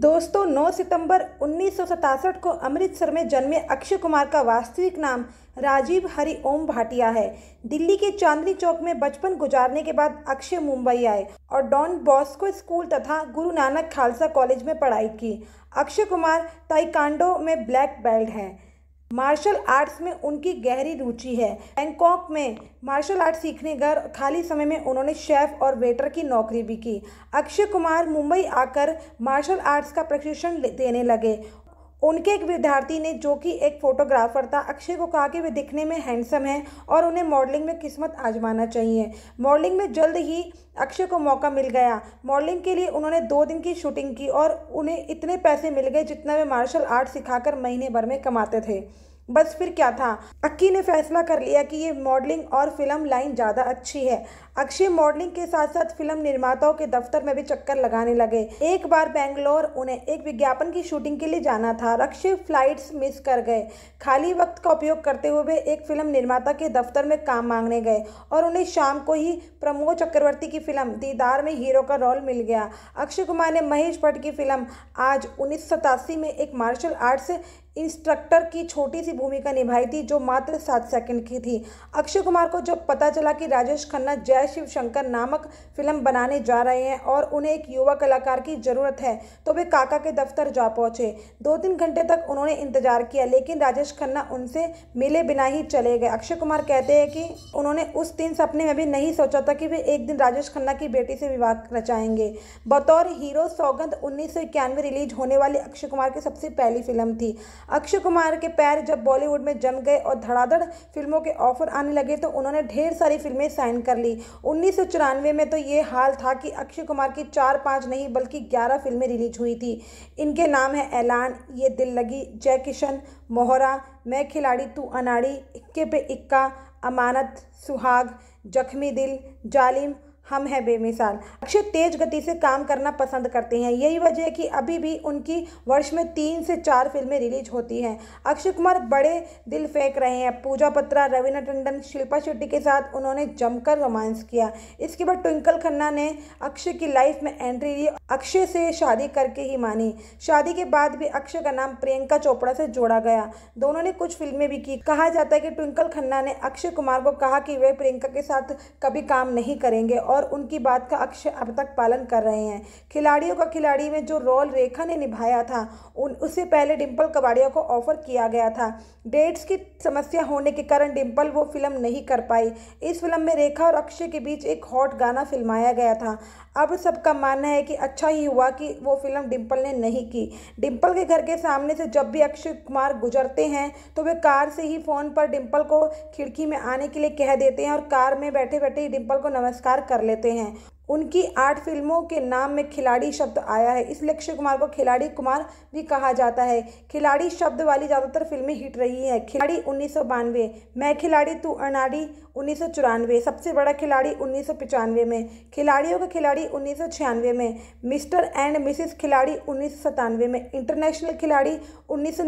दोस्तों 9 सितंबर उन्नीस को अमृतसर में जन्मे अक्षय कुमार का वास्तविक नाम राजीव हरि ओम भाटिया है दिल्ली के चांदनी चौक में बचपन गुजारने के बाद अक्षय मुंबई आए और डॉन बॉस्को स्कूल तथा गुरु नानक खालसा कॉलेज में पढ़ाई की अक्षय कुमार ताइकांडो में ब्लैक बेल्ट हैं मार्शल आर्ट्स में उनकी गहरी रुचि है बैंकॉक में मार्शल आर्ट सीखने गर खाली समय में उन्होंने शेफ और वेटर की नौकरी भी की अक्षय कुमार मुंबई आकर मार्शल आर्ट्स का प्रशिक्षण देने लगे उनके एक विद्यार्थी ने जो कि एक फ़ोटोग्राफ़र था अक्षय को कहा कि वे दिखने में हैंडसम हैं और उन्हें मॉडलिंग में किस्मत आजमाना चाहिए मॉडलिंग में जल्द ही अक्षय को मौका मिल गया मॉडलिंग के लिए उन्होंने दो दिन की शूटिंग की और उन्हें इतने पैसे मिल गए जितना वे मार्शल आर्ट सिखाकर महीने भर में कमाते थे बस फिर क्या था अक्की ने फैसला कर लिया कि ये मॉडलिंग और फिल्म लाइन ज़्यादा अच्छी है अक्षय मॉडलिंग के साथ साथ फिल्म निर्माताओं के दफ्तर में भी चक्कर लगाने लगे एक बार बेंगलोर उन्हें एक विज्ञापन की शूटिंग के लिए जाना था अक्षय फ्लाइट्स मिस कर गए खाली वक्त का उपयोग करते हुए वे एक फिल्म निर्माता के दफ्तर में काम मांगने गए और उन्हें शाम को ही प्रमोद चक्रवर्ती की फिल्म दीदार में हीरो का रोल मिल गया अक्षय कुमार ने महेश भट्ट की फिल्म आज उन्नीस में एक मार्शल आर्ट्स इंस्ट्रक्टर की छोटी सी भूमिका निभाई थी जो मात्र सात सेकंड की थी अक्षय कुमार को जब पता चला कि राजेश खन्ना जय शिव शंकर नामक फिल्म बनाने जा रहे हैं और उन्हें एक युवा कलाकार की ज़रूरत है तो वे काका के दफ्तर जा पहुँचे दो तीन घंटे तक उन्होंने इंतजार किया लेकिन राजेश खन्ना उनसे मिले बिना ही चले गए अक्षय कुमार कहते हैं कि उन्होंने उस दिन सपने में भी नहीं सोचा था कि वे एक दिन राजेश खन्ना की बेटी से विवाह रचाएंगे बतौर हीरो सौगंध उन्नीस रिलीज होने वाली अक्षय कुमार की सबसे पहली फिल्म थी अक्षय कुमार के पैर जब बॉलीवुड में जम गए और धड़ाधड़ फिल्मों के ऑफर आने लगे तो उन्होंने ढेर सारी फिल्में साइन कर ली उन्नीस में तो ये हाल था कि अक्षय कुमार की चार पाँच नहीं बल्कि ग्यारह फिल्में रिलीज हुई थी इनके नाम है ऐलान ये दिल लगी जय किशन मोहरा मैं खिलाड़ी तू अनाड़ी इक्के पे इक्का अमानत सुहाग जख्मी दिल जालिम हम हैं बेमिसाल अक्षय तेज गति से काम करना पसंद करते हैं यही वजह है कि अभी भी उनकी वर्ष में तीन से चार फिल्में रिलीज होती हैं अक्षय कुमार बड़े दिल फेंक रहे हैं पूजा पत्रा रवीना टंडन शिल्पा शेट्टी के साथ उन्होंने जमकर रोमांस किया इसके बाद ट्विंकल खन्ना ने अक्षय की लाइफ में एंट्री ली अक्षय से शादी करके ही मानी शादी के बाद भी अक्षय का नाम प्रियंका चोपड़ा से जोड़ा गया दोनों ने कुछ फिल्में भी की कहा जाता है कि ट्विंकल खन्ना ने अक्षय कुमार को कहा कि वे प्रियंका के साथ कभी काम नहीं करेंगे और उनकी बात का अक्षय अब तक पालन कर रहे हैं खिलाड़ियों का खिलाड़ी में जो रोल रेखा ने निभाया था उन उससे पहले डिम्पल कबाड़िया को ऑफर किया गया था डेट्स की समस्या होने के कारण डिम्पल वो फिल्म नहीं कर पाई इस फिल्म में रेखा और अक्षय के बीच एक हॉट गाना फिल्माया गया था अब सबका मानना है कि अच्छा ही हुआ कि वो फिल्म डिम्पल ने नहीं की डिम्पल के घर के सामने से जब भी अक्षय कुमार गुजरते हैं तो वे कार से ही फ़ोन पर डिम्पल को खिड़की में आने के लिए कह देते हैं और कार में बैठे बैठे ही डिम्पल को नमस्कार कर लेते हैं उनकी आठ फिल्मों के नाम में खिलाड़ी शब्द आया है इसलिए अक्षय कुमार को खिलाड़ी कुमार भी कहा जाता है खिलाड़ी शब्द वाली ज़्यादातर फिल्में हिट रही हैं खिलाड़ी उन्नीस मैं खिलाड़ी तू अनाड़ी उन्नीस सबसे बड़ा खिलाड़ी उन्नीस में खिलाड़ियों का खिलाड़ी उन्नीस में मिस्टर एंड मिसिस खिलाड़ी उन्नीस में इंटरनेशनल खिलाड़ी उन्नीस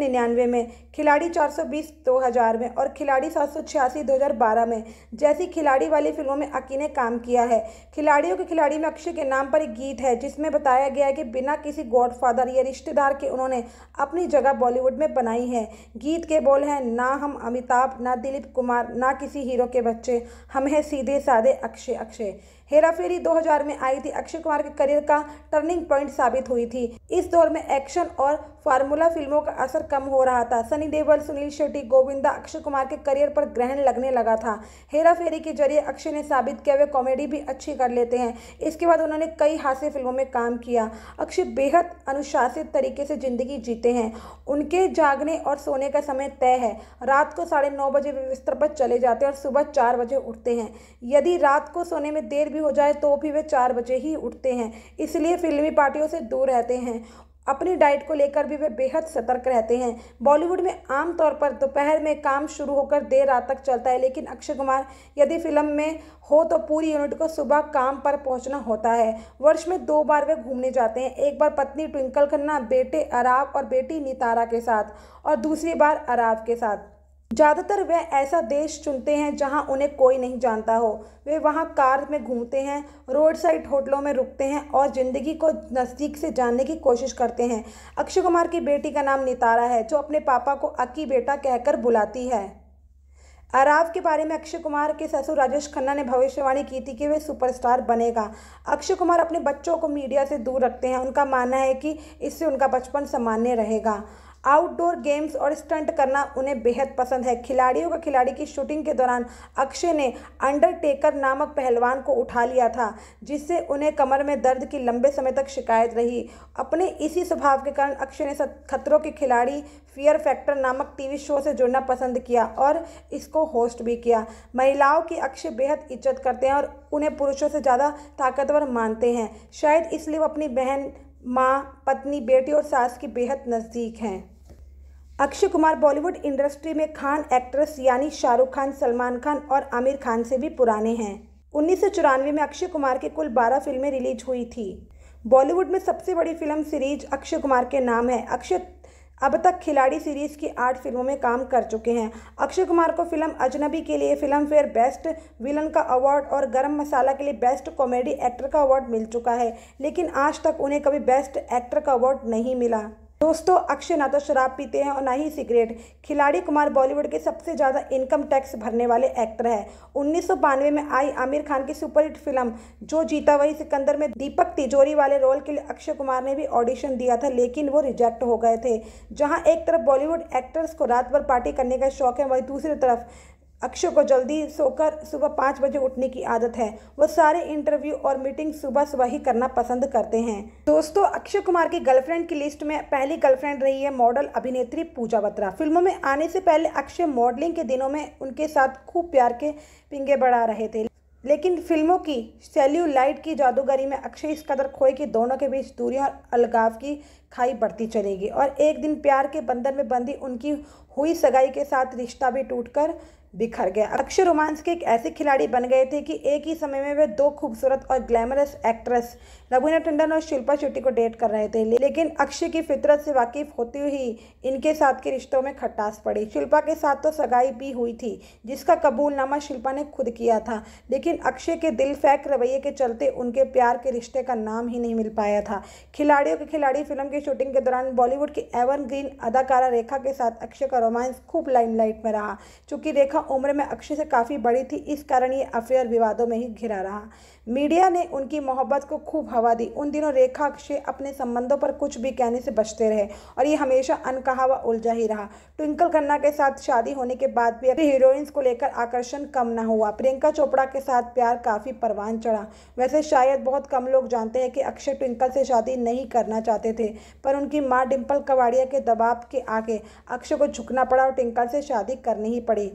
में खिलाड़ी चार सौ में और खिलाड़ी सात सौ में जैसी खिलाड़ी वाली फिल्मों में अकी ने काम किया है खिलाड़ियों के के खिलाड़ी में अक्षय के नाम पर एक गीत है जिसमें बताया गया है कि बिना किसी गॉडफादर या रिश्तेदार के उन्होंने अपनी जगह बॉलीवुड में बनाई है गीत के बोल हैं ना हम अमिताभ ना दिलीप कुमार ना किसी हीरो के बच्चे हम हैं सीधे साधे अक्षय अक्षय हेराफेरी 2000 में आई थी अक्षय कुमार के करियर का टर्निंग पॉइंट साबित हुई थी इस दौर में एक्शन और फार्मूला फिल्मों का असर कम हो रहा था सनी देवल सुनील शेट्टी गोविंदा अक्षय कुमार के करियर पर ग्रहण लगने लगा था हेराफेरी के जरिए अक्षय ने साबित किया वे कॉमेडी भी अच्छी कर लेते हैं इसके बाद उन्होंने कई हास्य फिल्मों में काम किया अक्षय बेहद अनुशासित तरीके से जिंदगी जीते हैं उनके जागने और सोने का समय तय है रात को साढ़े नौ बजे बिस्तर पर चले जाते हैं और सुबह चार बजे उठते हैं यदि रात को सोने में देर भी हो जाए तो भी वे चार बजे ही उठते हैं इसलिए फिल्मी पार्टियों से दूर रहते हैं अपनी डाइट को लेकर भी वे बेहद सतर्क रहते हैं बॉलीवुड में आमतौर पर दोपहर में काम शुरू होकर देर रात तक चलता है लेकिन अक्षय कुमार यदि फिल्म में हो तो पूरी यूनिट को सुबह काम पर पहुंचना होता है वर्ष में दो बार वे घूमने जाते हैं एक बार पत्नी ट्विंकल खन्ना बेटे अराब और बेटी नितारा के साथ और दूसरी बार अराब के साथ ज़्यादातर वे ऐसा देश चुनते हैं जहां उन्हें कोई नहीं जानता हो वे वहां कार में घूमते हैं रोड साइड होटलों में रुकते हैं और ज़िंदगी को नज़दीक से जानने की कोशिश करते हैं अक्षय कुमार की बेटी का नाम नितारा है जो अपने पापा को अक्की बेटा कहकर बुलाती है अराव के बारे में अक्षय कुमार के ससुर राजेश खन्ना ने भविष्यवाणी की थी कि वे सुपरस्टार बनेगा अक्षय कुमार अपने बच्चों को मीडिया से दूर रखते हैं उनका मानना है कि इससे उनका बचपन सामान्य रहेगा आउटडोर गेम्स और स्टंट करना उन्हें बेहद पसंद है खिलाड़ियों का खिलाड़ी की शूटिंग के दौरान अक्षय ने अंडरटेकर नामक पहलवान को उठा लिया था जिससे उन्हें कमर में दर्द की लंबे समय तक शिकायत रही अपने इसी स्वभाव के कारण अक्षय ने खतरों के खिलाड़ी फियर फैक्टर नामक टीवी शो से जुड़ना पसंद किया और इसको होस्ट भी किया महिलाओं की अक्षय बेहद इज्जत करते हैं और उन्हें पुरुषों से ज़्यादा ताकतवर मानते हैं शायद इसलिए वो अपनी बहन माँ पत्नी बेटी और सास की बेहद नज़दीक हैं अक्षय कुमार बॉलीवुड इंडस्ट्री में खान एक्ट्रेस यानी शाहरुख खान सलमान खान और आमिर खान से भी पुराने हैं उन्नीस में अक्षय कुमार की कुल 12 फिल्में रिलीज हुई थी बॉलीवुड में सबसे बड़ी फिल्म सीरीज अक्षय कुमार के नाम है अक्षय अब तक खिलाड़ी सीरीज की आठ फिल्मों में काम कर चुके हैं अक्षय कुमार को फिल्म अजनबी के लिए फिल्म फेयर बेस्ट विलन का अवार्ड और गरम मसाला के लिए बेस्ट कॉमेडी एक्टर का अवार्ड मिल चुका है लेकिन आज तक उन्हें कभी बेस्ट एक्टर का अवार्ड नहीं मिला दोस्तों अक्षय ना तो शराब पीते हैं और ना ही सिगरेट खिलाड़ी कुमार बॉलीवुड के सबसे ज़्यादा इनकम टैक्स भरने वाले एक्टर हैं उन्नीस में आई आमिर खान की सुपरहिट फिल्म जो जीता वही सिकंदर में दीपक तिजोरी वाले रोल के लिए अक्षय कुमार ने भी ऑडिशन दिया था लेकिन वो रिजेक्ट हो गए थे जहाँ एक तरफ बॉलीवुड एक्टर्स को रात भर पार्टी करने का शौक है वहीं दूसरी तरफ अक्षय को जल्दी सोकर सुबह पाँच बजे उठने की आदत है वो सारे इंटरव्यू और मीटिंग सुबह सुबह ही करना पसंद करते हैं दोस्तों अक्षय कुमार की गर्लफ्रेंड की लिस्ट में पहली गर्लफ्रेंड रही है मॉडल अभिनेत्री पूजा बत्रा फिल्मों में आने से पहले अक्षय मॉडलिंग के दिनों में उनके साथ खूब प्यार के पिंगे बढ़ा रहे थे लेकिन फिल्मों की सेल्यूलाइट की जादूगरी में अक्षय इस कदर खोए कि दोनों के बीच दूरियां और अलगाव की खाई बढ़ती चलेगी और एक दिन प्यार के बंधन में बंधी उनकी हुई सगाई के साथ रिश्ता भी टूटकर बिखर गया अक्षय रोमांस के एक ऐसे खिलाड़ी बन गए थे कि एक ही समय में वे दो खूबसूरत और ग्लैमरस एक्ट्रेस रवीना टंडन और शिल्पा शेट्टी को डेट कर रहे थे लेकिन अक्षय की फितरत से वाकिफ होती हुई इनके साथ के रिश्तों में खटास पड़ी शिल्पा के साथ तो सगाई भी हुई थी जिसका कबूलनामा शिल्पा ने खुद किया था लेकिन अक्षय के दिल फैक रवैये के चलते उनके प्यार के रिश्ते का नाम ही नहीं मिल पाया था खिलाड़ियों के खिलाड़ी फिल्म की शूटिंग के दौरान बॉलीवुड की ग्रीन अदाकारा रेखा के साथ अक्षय का रोमांस खूब लाइमलाइट में रहा चूंकि रेखा उम्र में अक्षय से काफ़ी बड़ी थी इस कारण ये अफेयर विवादों में ही घिरा रहा मीडिया ने उनकी मोहब्बत को खूब हवा दी उन दिनों रेखा अक्षय अपने संबंधों पर कुछ भी कहने से बचते रहे और ये हमेशा अनकहा व उलझा ही रहा ट्विंकल खन्ना के साथ शादी होने के बाद भी अपनी हीरोइंस को लेकर आकर्षण कम ना हुआ प्रियंका चोपड़ा के साथ प्यार काफ़ी परवान चढ़ा वैसे शायद बहुत कम लोग जानते हैं कि अक्षय ट्विंकल से शादी नहीं करना चाहते थे पर उनकी माँ डिम्पल कवाड़िया के दबाव के आगे अक्षय को झुकना पड़ा और ट्विंकल से शादी करनी ही पड़ी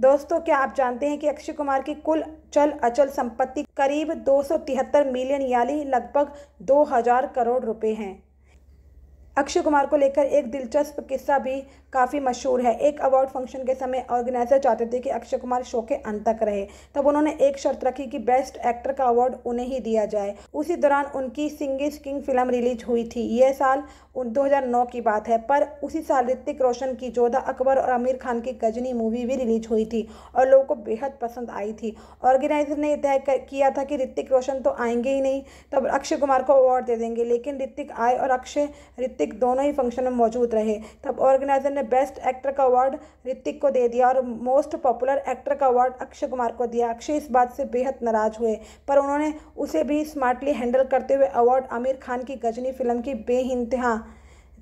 दोस्तों क्या आप जानते हैं कि अक्षय कुमार की कुल चल अचल संपत्ति करीब दो मिलियन यानी लगभग 2000 करोड़ रुपए हैं अक्षय कुमार को लेकर एक दिलचस्प किस्सा भी काफ़ी मशहूर है एक अवार्ड फंक्शन के समय ऑर्गेनाइजर चाहते थे कि अक्षय कुमार शो के अंत तक रहे तब उन्होंने एक शर्त रखी कि बेस्ट एक्टर का अवार्ड उन्हें ही दिया जाए उसी दौरान उनकी सिंगिस किंग फिल्म रिलीज हुई थी यह साल 2009 की बात है पर उसी साल ऋतिक रोशन की जोधा अकबर और आमिर खान की गजनी मूवी भी रिलीज हुई थी और लोगों को बेहद पसंद आई थी ऑर्गेनाइजर ने तय किया था कि ऋतिक रोशन तो आएंगे ही नहीं तब अक्षय कुमार को अवार्ड दे देंगे लेकिन ऋतिक आए और अक्षय ऋतिक ऋतिक दोनों ही फंक्शन में मौजूद रहे तब ऑर्गेनाइजर ने बेस्ट एक्टर का अवार्ड ऋतिक को दे दिया और मोस्ट पॉपुलर एक्टर का अवार्ड अक्षय कुमार को दिया अक्षय इस बात से बेहद नाराज हुए पर उन्होंने उसे भी स्मार्टली हैंडल करते हुए अवार्ड आमिर खान की गजनी फिल्म की बेइंतहा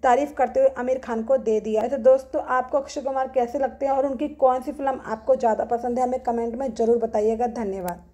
तारीफ करते हुए आमिर खान को दे दिया ऐसे अच्छा दोस्तों आपको अक्षय कुमार कैसे लगते हैं और उनकी कौन सी फिल्म आपको ज़्यादा पसंद है हमें कमेंट में ज़रूर बताइएगा धन्यवाद